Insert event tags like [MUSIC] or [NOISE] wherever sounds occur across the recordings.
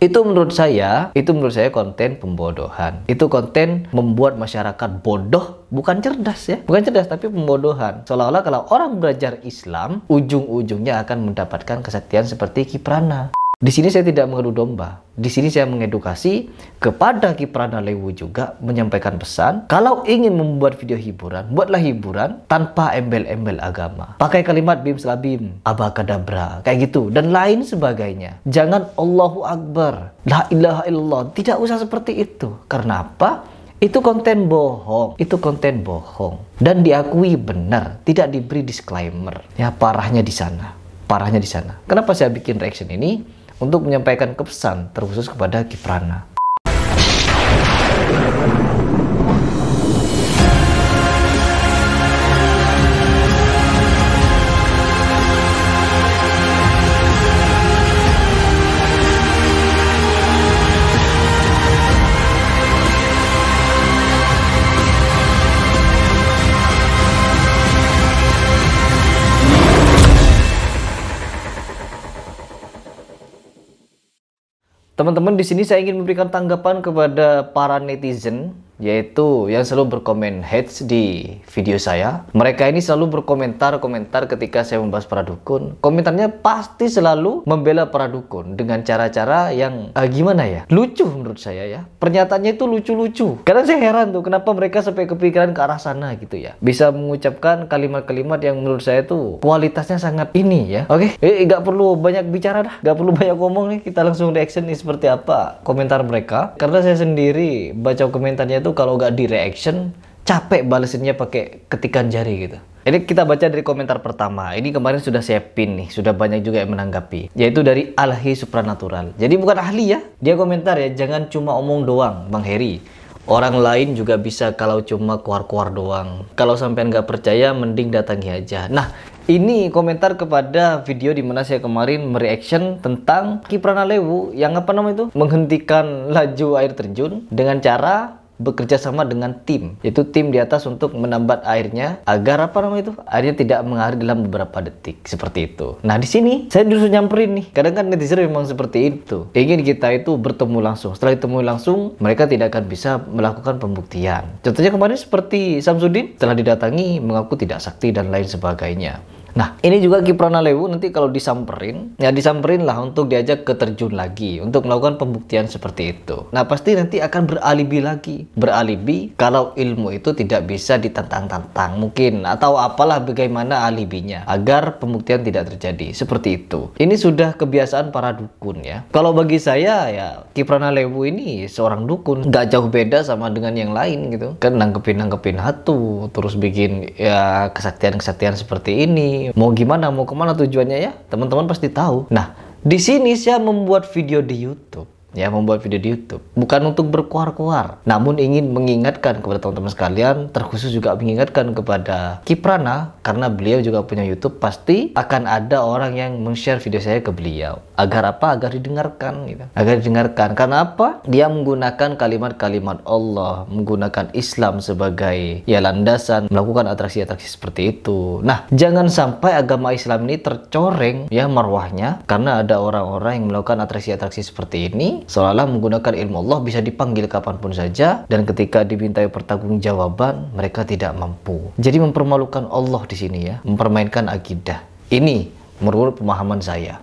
Itu menurut saya, itu menurut saya konten pembodohan. Itu konten membuat masyarakat bodoh, bukan cerdas ya. Bukan cerdas tapi pembodohan. Seolah-olah kalau orang belajar Islam, ujung-ujungnya akan mendapatkan kesetiaan seperti Kiprana. Di sini saya tidak mengadu domba. Di sini saya mengedukasi kepada Kiprana Lewu juga menyampaikan pesan, kalau ingin membuat video hiburan, buatlah hiburan tanpa embel-embel agama. Pakai kalimat bim selabim, abakadabra, kayak gitu, dan lain sebagainya. Jangan Allahu Akbar, la ilaha illallah, tidak usah seperti itu. Karena apa? Itu konten bohong, itu konten bohong. Dan diakui benar, tidak diberi disclaimer. Ya parahnya di sana, parahnya di sana. Kenapa saya bikin reaction ini? untuk menyampaikan kepesan terkhusus kepada Kiprana. Teman-teman, di sini saya ingin memberikan tanggapan kepada para netizen yaitu yang selalu berkomen hate di video saya. Mereka ini selalu berkomentar-komentar ketika saya membahas para dukun. Komentarnya pasti selalu membela para dukun dengan cara-cara yang uh, gimana ya? Lucu menurut saya ya. Pernyataannya itu lucu-lucu. Karena saya heran tuh kenapa mereka sampai kepikiran ke arah sana gitu ya. Bisa mengucapkan kalimat-kalimat yang menurut saya itu kualitasnya sangat ini ya. Oke, okay? eh nggak perlu banyak bicara dah, nggak perlu banyak ngomong nih. Kita langsung reaction nih seperti apa komentar mereka. Karena saya sendiri baca komentarnya itu tuh kalau nggak di reaction capek balesinnya pakai ketikan jari gitu. Ini kita baca dari komentar pertama. Ini kemarin sudah saya pin nih, sudah banyak juga yang menanggapi. Yaitu dari Alhi Supranatural. Jadi bukan ahli ya. Dia komentar ya, jangan cuma omong doang, Bang Heri. Orang lain juga bisa kalau cuma keluar-keluar doang. Kalau sampean nggak percaya, mending datangi aja. Nah, ini komentar kepada video di mana saya kemarin mereaction tentang Kiprana Lewu yang apa namanya itu menghentikan laju air terjun dengan cara bekerja sama dengan tim yaitu tim di atas untuk menambat airnya agar apa namanya itu airnya tidak mengalir dalam beberapa detik seperti itu nah di sini saya justru nyamperin nih kadang kan netizen memang seperti itu ingin kita itu bertemu langsung setelah ditemu langsung mereka tidak akan bisa melakukan pembuktian contohnya kemarin seperti Samsudin telah didatangi mengaku tidak sakti dan lain sebagainya Nah, ini juga Kiprona Lewu nanti kalau disamperin, ya disamperin lah untuk diajak ke terjun lagi, untuk melakukan pembuktian seperti itu. Nah, pasti nanti akan beralibi lagi. Beralibi kalau ilmu itu tidak bisa ditantang-tantang mungkin, atau apalah bagaimana alibinya, agar pembuktian tidak terjadi. Seperti itu. Ini sudah kebiasaan para dukun ya. Kalau bagi saya ya, Kiprona Lewu ini seorang dukun. Nggak jauh beda sama dengan yang lain gitu. Kan nangkepin-nangkepin hatu, terus bikin ya kesaktian-kesaktian seperti ini, mau gimana mau kemana tujuannya ya teman-teman pasti tahu nah di sini saya membuat video di YouTube ya membuat video di YouTube bukan untuk berkuar-kuar namun ingin mengingatkan kepada teman-teman sekalian terkhusus juga mengingatkan kepada Kiprana karena beliau juga punya YouTube pasti akan ada orang yang meng-share video saya ke beliau agar apa agar didengarkan gitu agar didengarkan karena apa dia menggunakan kalimat-kalimat Allah menggunakan Islam sebagai ya landasan melakukan atraksi-atraksi seperti itu nah jangan sampai agama Islam ini tercoreng ya marwahnya karena ada orang-orang yang melakukan atraksi-atraksi seperti ini seolah-olah menggunakan ilmu Allah bisa dipanggil kapanpun saja dan ketika dimintai pertanggungjawaban mereka tidak mampu. Jadi mempermalukan Allah di sini ya, mempermainkan akidah. Ini menurut pemahaman saya.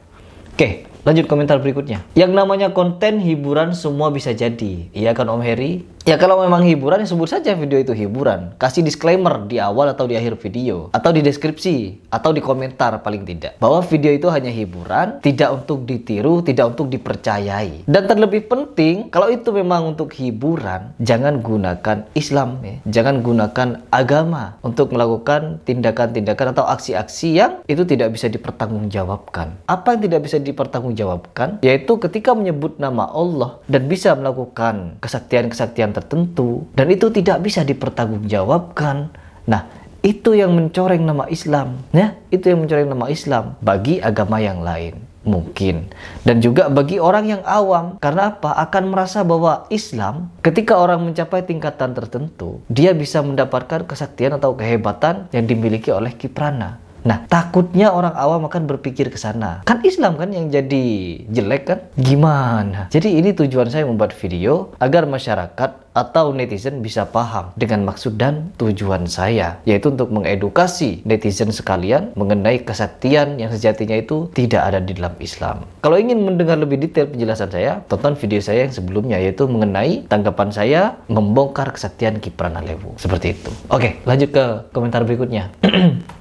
Oke, lanjut komentar berikutnya. Yang namanya konten hiburan semua bisa jadi. Iya kan Om Heri? Ya kalau memang hiburan ya sebut saja video itu hiburan. Kasih disclaimer di awal atau di akhir video atau di deskripsi atau di komentar paling tidak bahwa video itu hanya hiburan, tidak untuk ditiru, tidak untuk dipercayai. Dan terlebih penting kalau itu memang untuk hiburan, jangan gunakan Islam ya. Jangan gunakan agama untuk melakukan tindakan-tindakan atau aksi-aksi yang itu tidak bisa dipertanggungjawabkan. Apa yang tidak bisa dipertanggungjawabkan yaitu ketika menyebut nama Allah dan bisa melakukan kesaktian-kesaktian tertentu dan itu tidak bisa dipertanggungjawabkan. Nah, itu yang mencoreng nama Islam, ya. Itu yang mencoreng nama Islam bagi agama yang lain mungkin dan juga bagi orang yang awam karena apa akan merasa bahwa Islam ketika orang mencapai tingkatan tertentu dia bisa mendapatkan kesaktian atau kehebatan yang dimiliki oleh Kiprana Nah, takutnya orang awam akan berpikir ke sana. Kan Islam kan yang jadi jelek kan? Gimana? Jadi ini tujuan saya membuat video agar masyarakat atau netizen bisa paham dengan maksud dan tujuan saya, yaitu untuk mengedukasi netizen sekalian mengenai kesaktian yang sejatinya itu tidak ada di dalam Islam. Kalau ingin mendengar lebih detail penjelasan saya, tonton video saya yang sebelumnya yaitu mengenai tanggapan saya membongkar kesaktian Kipran Alewu. Seperti itu. Oke, lanjut ke komentar berikutnya. [CLEARS THROAT]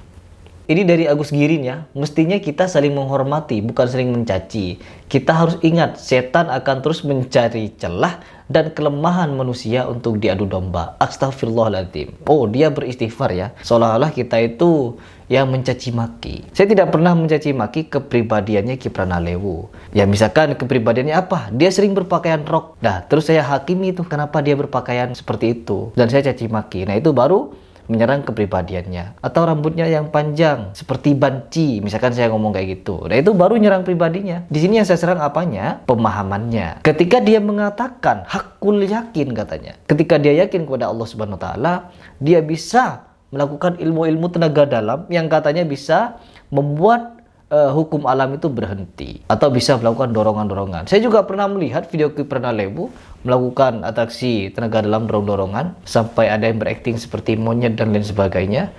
Ini dari Agus Girin ya, mestinya kita saling menghormati, bukan sering mencaci. Kita harus ingat, setan akan terus mencari celah dan kelemahan manusia untuk diadu domba. Astagfirullahaladzim. Oh, dia beristighfar ya. Seolah-olah kita itu yang mencaci maki. Saya tidak pernah mencaci maki kepribadiannya Kiprana Lewu. Ya misalkan kepribadiannya apa? Dia sering berpakaian rok. Nah, terus saya hakimi itu kenapa dia berpakaian seperti itu. Dan saya caci maki. Nah, itu baru menyerang kepribadiannya atau rambutnya yang panjang seperti banci misalkan saya ngomong kayak gitu nah itu baru nyerang pribadinya di sini yang saya serang apanya pemahamannya ketika dia mengatakan hakul yakin katanya ketika dia yakin kepada Allah Subhanahu wa taala dia bisa melakukan ilmu-ilmu tenaga dalam yang katanya bisa membuat uh, hukum alam itu berhenti atau bisa melakukan dorongan-dorongan. Saya juga pernah melihat video pernah Lebu, melakukan atraksi tenaga dalam dorong-dorongan sampai ada yang berakting seperti monyet dan lain sebagainya.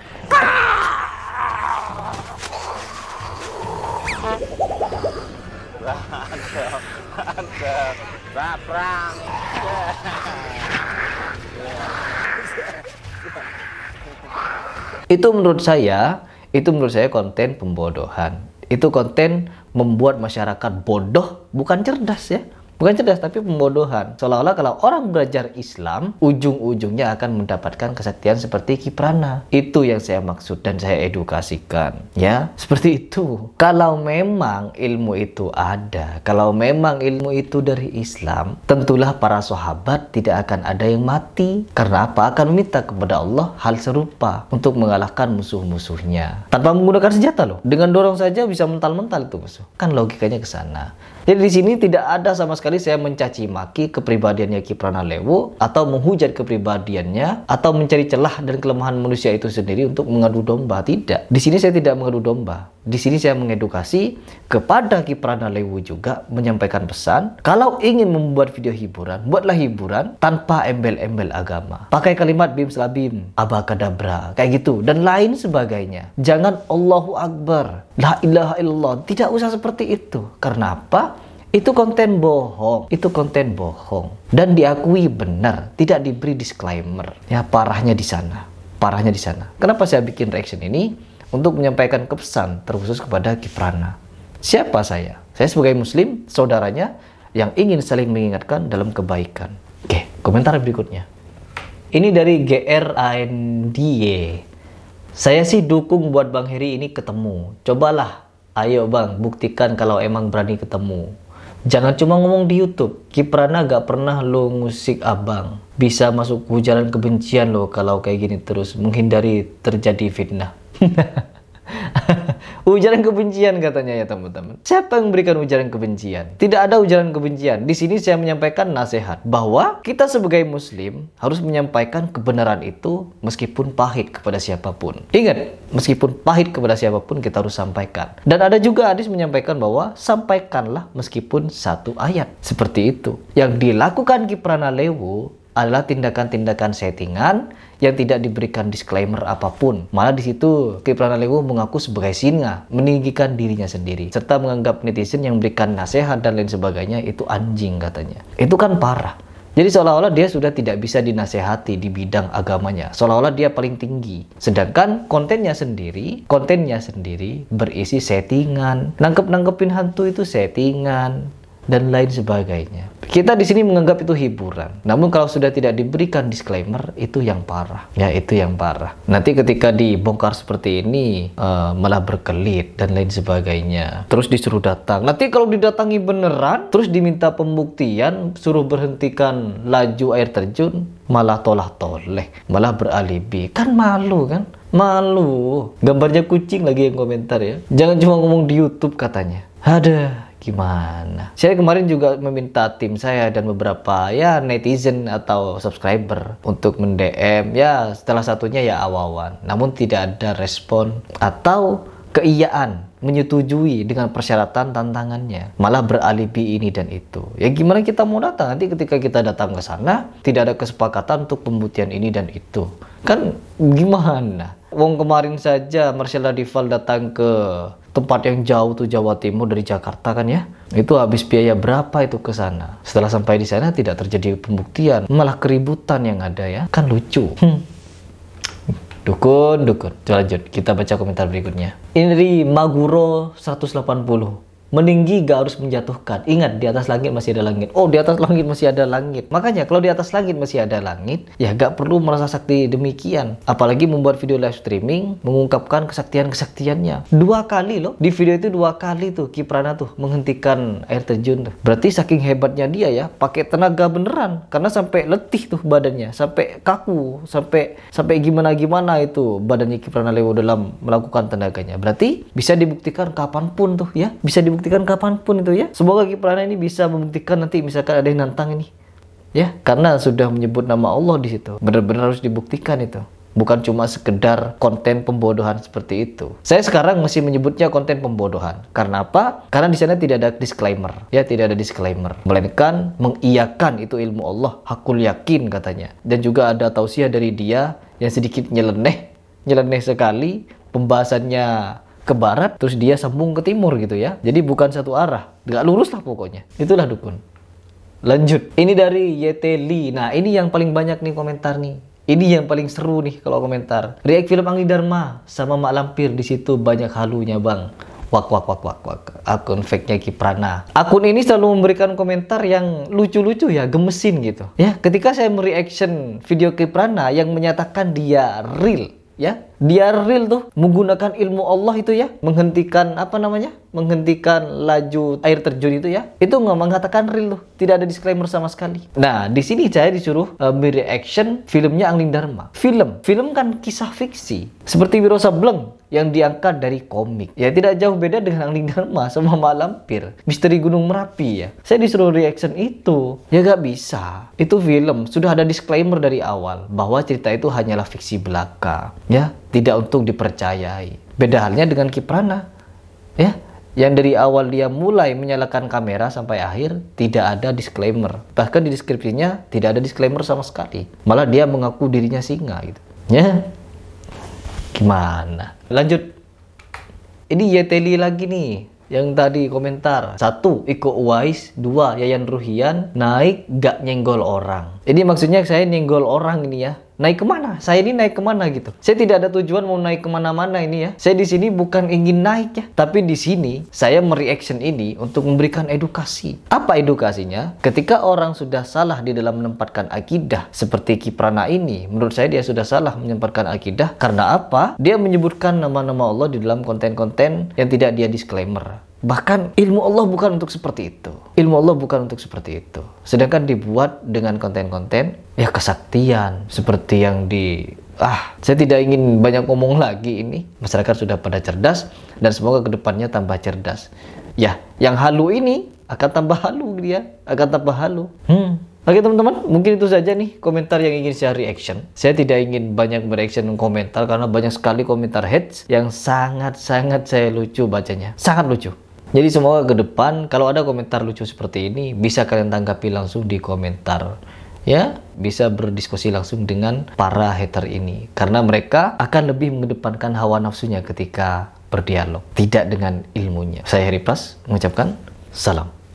itu menurut saya itu menurut saya konten pembodohan itu konten membuat masyarakat bodoh bukan cerdas ya Bukan cerdas, tapi pembodohan. Seolah-olah kalau orang belajar Islam, ujung-ujungnya akan mendapatkan kesetiaan seperti Kiprana. Itu yang saya maksud dan saya edukasikan. Ya, seperti itu. Kalau memang ilmu itu ada, kalau memang ilmu itu dari Islam, tentulah para sahabat tidak akan ada yang mati. Karena apa? Akan meminta kepada Allah hal serupa untuk mengalahkan musuh-musuhnya. Tanpa menggunakan senjata loh. Dengan dorong saja bisa mental-mental itu musuh. Kan logikanya ke sana. Jadi di sini tidak ada sama sekali saya mencaci maki kepribadiannya Ki Pranalewo atau menghujat kepribadiannya atau mencari celah dan kelemahan manusia itu sendiri untuk mengadu domba. Tidak. Di sini saya tidak mengadu domba. Di sini saya mengedukasi kepada Ki Pranalewo juga menyampaikan pesan kalau ingin membuat video hiburan, buatlah hiburan tanpa embel-embel agama. Pakai kalimat bim selabim, abakadabra, kayak gitu dan lain sebagainya. Jangan Allahu Akbar La ilaha illallah. Tidak usah seperti itu. Karena apa? Itu konten bohong. Itu konten bohong. Dan diakui benar. Tidak diberi disclaimer. Ya parahnya di sana. Parahnya di sana. Kenapa saya bikin reaction ini? Untuk menyampaikan kepesan terkhusus kepada Kiprana. Siapa saya? Saya sebagai muslim, saudaranya yang ingin saling mengingatkan dalam kebaikan. Oke, komentar berikutnya. Ini dari GRANDY. Saya sih dukung buat Bang Heri ini ketemu. Cobalah, ayo Bang, buktikan kalau emang berani ketemu. Jangan cuma ngomong di YouTube. Kiprana gak pernah lo ngusik abang. Bisa masuk jalan kebencian lo kalau kayak gini terus menghindari terjadi fitnah. [LAUGHS] ujaran kebencian katanya ya teman-teman. Siapa yang memberikan ujaran kebencian? Tidak ada ujaran kebencian. Di sini saya menyampaikan nasihat bahwa kita sebagai muslim harus menyampaikan kebenaran itu meskipun pahit kepada siapapun. Ingat, meskipun pahit kepada siapapun kita harus sampaikan. Dan ada juga hadis menyampaikan bahwa sampaikanlah meskipun satu ayat. Seperti itu. Yang dilakukan Kiprana Lewo adalah tindakan-tindakan settingan yang tidak diberikan disclaimer apapun. Malah di situ Kipran Lewu mengaku sebagai singa, meninggikan dirinya sendiri, serta menganggap netizen yang memberikan nasihat dan lain sebagainya itu anjing katanya. Itu kan parah. Jadi seolah-olah dia sudah tidak bisa dinasehati di bidang agamanya. Seolah-olah dia paling tinggi. Sedangkan kontennya sendiri, kontennya sendiri berisi settingan. Nangkep-nangkepin hantu itu settingan dan lain sebagainya. Kita di sini menganggap itu hiburan. Namun kalau sudah tidak diberikan disclaimer, itu yang parah. Ya, itu yang parah. Nanti ketika dibongkar seperti ini, uh, malah berkelit dan lain sebagainya. Terus disuruh datang. Nanti kalau didatangi beneran, terus diminta pembuktian, suruh berhentikan laju air terjun, malah tolah toleh, malah beralibi. Kan malu kan? Malu. Gambarnya kucing lagi yang komentar ya. Jangan cuma ngomong di YouTube katanya. Ada gimana? Saya kemarin juga meminta tim saya dan beberapa ya netizen atau subscriber untuk mendm ya setelah satunya ya awawan, namun tidak ada respon atau keiyaan menyetujui dengan persyaratan tantangannya malah beralibi ini dan itu ya gimana kita mau datang nanti ketika kita datang ke sana tidak ada kesepakatan untuk pembuktian ini dan itu kan gimana Wong kemarin saja Marcella Dival datang ke tempat yang jauh tuh Jawa Timur dari Jakarta kan ya. Itu habis biaya berapa itu ke sana. Setelah sampai di sana tidak terjadi pembuktian, malah keributan yang ada ya. Kan lucu. Hmm. Dukun, dukun. Lanjut, kita baca komentar berikutnya. Inri Maguro 180 Meninggi gak harus menjatuhkan. Ingat, di atas langit masih ada langit. Oh, di atas [LAUGHS] langit masih ada langit. Makanya kalau di atas langit masih ada langit, ya gak perlu merasa sakti demikian. Apalagi membuat video live streaming, mengungkapkan kesaktian-kesaktiannya. Dua kali loh, di video itu dua kali tuh Kiprana tuh menghentikan air terjun. Tuh. Berarti saking hebatnya dia ya, pakai tenaga beneran. Karena sampai letih tuh badannya, sampai kaku, sampai sampai gimana-gimana itu badannya Kiprana Lewo dalam melakukan tenaganya. Berarti bisa dibuktikan kapanpun tuh ya, bisa dibuktikan membuktikan kapanpun itu ya. Semoga kiprahnya ini bisa membuktikan nanti misalkan ada yang nantang ini. Ya, karena sudah menyebut nama Allah di situ. Benar-benar harus dibuktikan itu. Bukan cuma sekedar konten pembodohan seperti itu. Saya sekarang masih menyebutnya konten pembodohan. Karena apa? Karena di sana tidak ada disclaimer. Ya, tidak ada disclaimer. Melainkan mengiyakan itu ilmu Allah, hakul yakin katanya. Dan juga ada tausiah dari dia yang sedikit nyeleneh. Nyeleneh sekali, pembahasannya ke barat terus dia sambung ke timur gitu ya jadi bukan satu arah nggak lurus lah pokoknya itulah dukun lanjut ini dari YT nah ini yang paling banyak nih komentar nih ini yang paling seru nih kalau komentar react film Angli Dharma sama Mak Lampir di situ banyak halunya bang wak wak wak wak wak akun fake-nya Kiprana akun ini selalu memberikan komentar yang lucu-lucu ya gemesin gitu ya ketika saya mereaction video Kiprana yang menyatakan dia real ya dia real tuh menggunakan ilmu Allah itu ya menghentikan apa namanya menghentikan laju air terjun itu ya itu nggak mengatakan real tuh tidak ada disclaimer sama sekali nah di sini saya disuruh uh, reaction filmnya Angling Dharma film film kan kisah fiksi seperti Wiro Sableng yang diangkat dari komik ya tidak jauh beda dengan Angling Dharma sama Malampir misteri Gunung Merapi ya saya disuruh reaction itu ya gak bisa itu film sudah ada disclaimer dari awal bahwa cerita itu hanyalah fiksi belaka ya tidak untuk dipercayai. Beda halnya dengan Kiprana. Ya, yang dari awal dia mulai menyalakan kamera sampai akhir tidak ada disclaimer. Bahkan di deskripsinya tidak ada disclaimer sama sekali. Malah dia mengaku dirinya singa gitu. Ya. Gimana? Lanjut. Ini Yeteli lagi nih yang tadi komentar satu Iko Uwais dua Yayan Ruhian naik gak nyenggol orang ini maksudnya saya nyenggol orang ini ya naik kemana? Saya ini naik kemana gitu? Saya tidak ada tujuan mau naik kemana-mana ini ya. Saya di sini bukan ingin naik ya, tapi di sini saya mereaction ini untuk memberikan edukasi. Apa edukasinya? Ketika orang sudah salah di dalam menempatkan akidah seperti Kiprana ini, menurut saya dia sudah salah menempatkan akidah karena apa? Dia menyebutkan nama-nama Allah di dalam konten-konten yang tidak dia disclaimer. Bahkan ilmu Allah bukan untuk seperti itu. Ilmu Allah bukan untuk seperti itu. Sedangkan dibuat dengan konten-konten ya kesaktian seperti yang di ah saya tidak ingin banyak ngomong lagi ini masyarakat sudah pada cerdas dan semoga kedepannya tambah cerdas ya yang halu ini akan tambah halu dia akan tambah halu hmm. Oke teman-teman, mungkin itu saja nih komentar yang ingin saya reaction. Saya tidak ingin banyak bereaction komentar karena banyak sekali komentar hate yang sangat-sangat saya lucu bacanya. Sangat lucu. Jadi semoga ke depan kalau ada komentar lucu seperti ini bisa kalian tanggapi langsung di komentar ya bisa berdiskusi langsung dengan para hater ini karena mereka akan lebih mengedepankan hawa nafsunya ketika berdialog tidak dengan ilmunya. Saya Heri Pras mengucapkan salam.